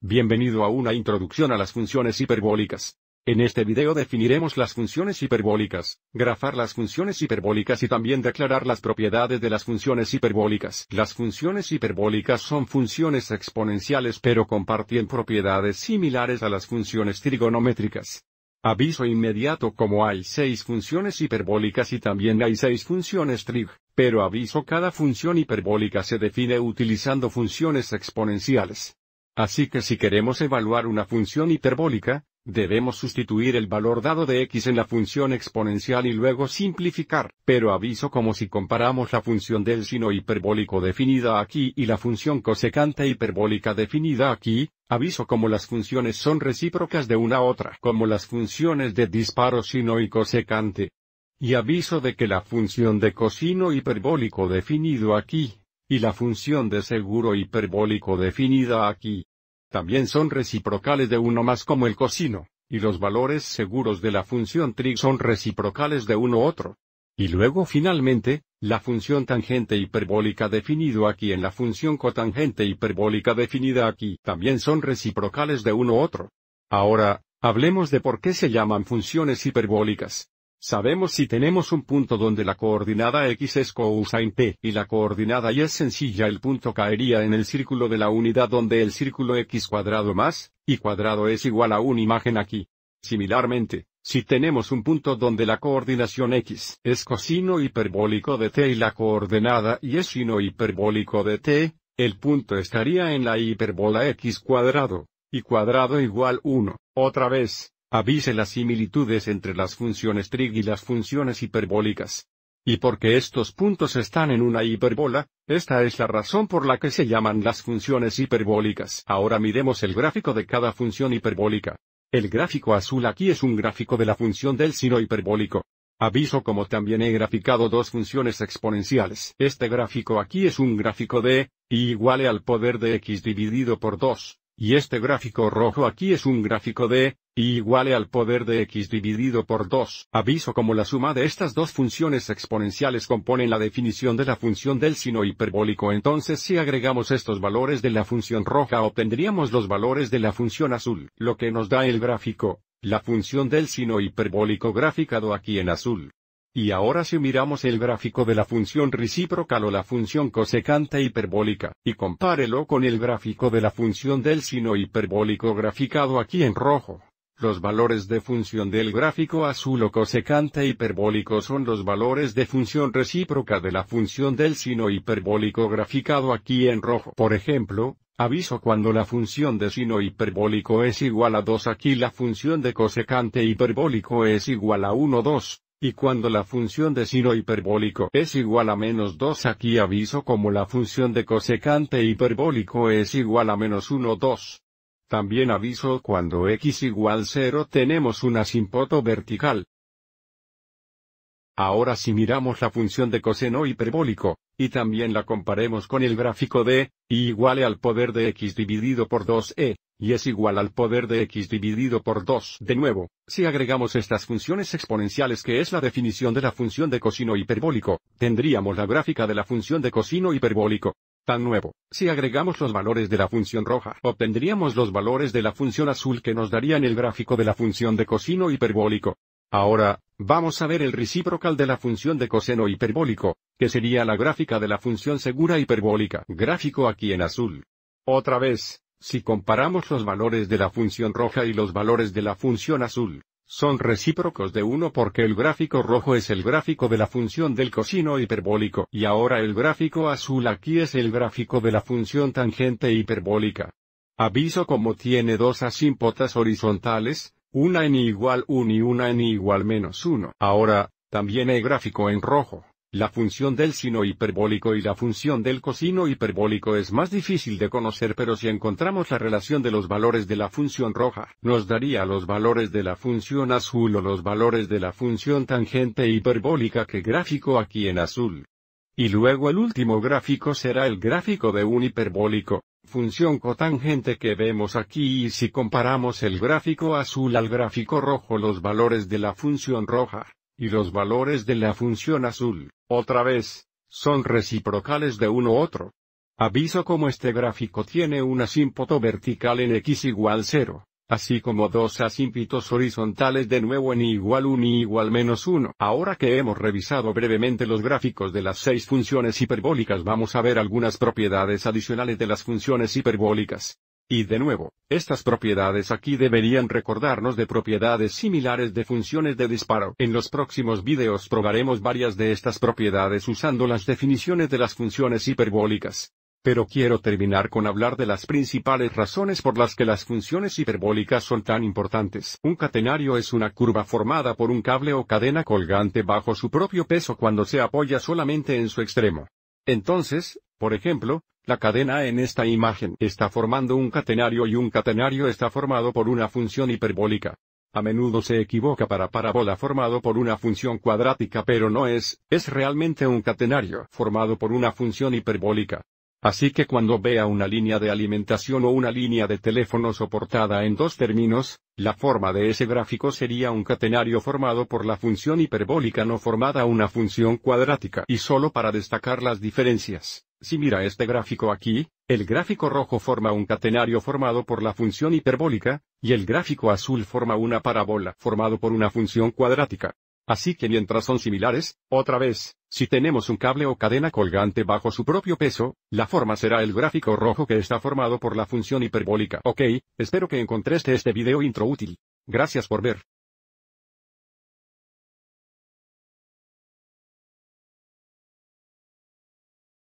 Bienvenido a una introducción a las funciones hiperbólicas. En este video definiremos las funciones hiperbólicas, grafar las funciones hiperbólicas y también declarar las propiedades de las funciones hiperbólicas. Las funciones hiperbólicas son funciones exponenciales pero comparten propiedades similares a las funciones trigonométricas. Aviso inmediato como hay seis funciones hiperbólicas y también hay seis funciones trig. Pero aviso cada función hiperbólica se define utilizando funciones exponenciales. Así que si queremos evaluar una función hiperbólica, debemos sustituir el valor dado de x en la función exponencial y luego simplificar, pero aviso como si comparamos la función del sino hiperbólico definida aquí y la función cosecante hiperbólica definida aquí, aviso como las funciones son recíprocas de una a otra, como las funciones de disparo sino y cosecante, y aviso de que la función de cosino hiperbólico definido aquí, y la función de seguro hiperbólico definida aquí, también son reciprocales de uno más como el cosino, y los valores seguros de la función trig son reciprocales de uno otro. Y luego finalmente, la función tangente hiperbólica definido aquí en la función cotangente hiperbólica definida aquí también son reciprocales de uno otro. Ahora, hablemos de por qué se llaman funciones hiperbólicas. Sabemos si tenemos un punto donde la coordenada x es en t y la coordenada y es sencilla el punto caería en el círculo de la unidad donde el círculo x cuadrado más y cuadrado es igual a una imagen aquí. Similarmente, si tenemos un punto donde la coordinación x es cosino hiperbólico de t y la coordenada y es sino hiperbólico de t, el punto estaría en la hiperbola x cuadrado y cuadrado igual 1. Otra vez, Avise las similitudes entre las funciones trig y las funciones hiperbólicas. Y porque estos puntos están en una hiperbola, esta es la razón por la que se llaman las funciones hiperbólicas. Ahora miremos el gráfico de cada función hiperbólica. El gráfico azul aquí es un gráfico de la función del sino hiperbólico. Aviso como también he graficado dos funciones exponenciales. Este gráfico aquí es un gráfico de y iguale al poder de x dividido por 2, y este gráfico rojo aquí es un gráfico de y iguale al poder de x dividido por 2. Aviso como la suma de estas dos funciones exponenciales componen la definición de la función del sino hiperbólico entonces si agregamos estos valores de la función roja obtendríamos los valores de la función azul, lo que nos da el gráfico, la función del sino hiperbólico graficado aquí en azul. Y ahora si miramos el gráfico de la función recíproca o la función cosecante hiperbólica, y compárelo con el gráfico de la función del sino hiperbólico graficado aquí en rojo, los valores de función del gráfico azul o cosecante hiperbólico son los valores de función recíproca de la función del sino hiperbólico graficado aquí en rojo. Por ejemplo, aviso cuando la función de sino hiperbólico es igual a 2 aquí la función de cosecante hiperbólico es igual a 1 2, y cuando la función de sino hiperbólico es igual a menos 2 aquí aviso como la función de cosecante hiperbólico es igual a menos 1 2. También aviso cuando x igual 0 tenemos una simpoto vertical. Ahora si miramos la función de coseno hiperbólico, y también la comparemos con el gráfico de, y igual al poder de x dividido por 2e, y es igual al poder de x dividido por 2. De nuevo, si agregamos estas funciones exponenciales que es la definición de la función de coseno hiperbólico, tendríamos la gráfica de la función de coseno hiperbólico tan nuevo. Si agregamos los valores de la función roja, obtendríamos los valores de la función azul que nos darían el gráfico de la función de coseno hiperbólico. Ahora, vamos a ver el recíprocal de la función de coseno hiperbólico, que sería la gráfica de la función segura hiperbólica, gráfico aquí en azul. Otra vez, si comparamos los valores de la función roja y los valores de la función azul, son recíprocos de 1 porque el gráfico rojo es el gráfico de la función del cosino hiperbólico y ahora el gráfico azul aquí es el gráfico de la función tangente hiperbólica. Aviso como tiene dos asímpotas horizontales, una en igual 1 y una en igual menos 1. Ahora, también hay gráfico en rojo. La función del sino hiperbólico y la función del cosino hiperbólico es más difícil de conocer pero si encontramos la relación de los valores de la función roja, nos daría los valores de la función azul o los valores de la función tangente hiperbólica que gráfico aquí en azul. Y luego el último gráfico será el gráfico de un hiperbólico, función cotangente que vemos aquí y si comparamos el gráfico azul al gráfico rojo los valores de la función roja y los valores de la función azul, otra vez, son reciprocales de uno otro. Aviso como este gráfico tiene un asímpoto vertical en x igual 0, así como dos asímpitos horizontales de nuevo en y igual 1 y igual menos 1. Ahora que hemos revisado brevemente los gráficos de las seis funciones hiperbólicas vamos a ver algunas propiedades adicionales de las funciones hiperbólicas. Y de nuevo, estas propiedades aquí deberían recordarnos de propiedades similares de funciones de disparo. En los próximos videos probaremos varias de estas propiedades usando las definiciones de las funciones hiperbólicas. Pero quiero terminar con hablar de las principales razones por las que las funciones hiperbólicas son tan importantes. Un catenario es una curva formada por un cable o cadena colgante bajo su propio peso cuando se apoya solamente en su extremo. Entonces, por ejemplo, la cadena en esta imagen está formando un catenario y un catenario está formado por una función hiperbólica. A menudo se equivoca para parábola formado por una función cuadrática pero no es, es realmente un catenario formado por una función hiperbólica. Así que cuando vea una línea de alimentación o una línea de teléfono soportada en dos términos, la forma de ese gráfico sería un catenario formado por la función hiperbólica no formada una función cuadrática y solo para destacar las diferencias. Si mira este gráfico aquí, el gráfico rojo forma un catenario formado por la función hiperbólica, y el gráfico azul forma una parábola formado por una función cuadrática. Así que mientras son similares, otra vez, si tenemos un cable o cadena colgante bajo su propio peso, la forma será el gráfico rojo que está formado por la función hiperbólica. Ok, espero que encontraste este video intro útil. Gracias por ver.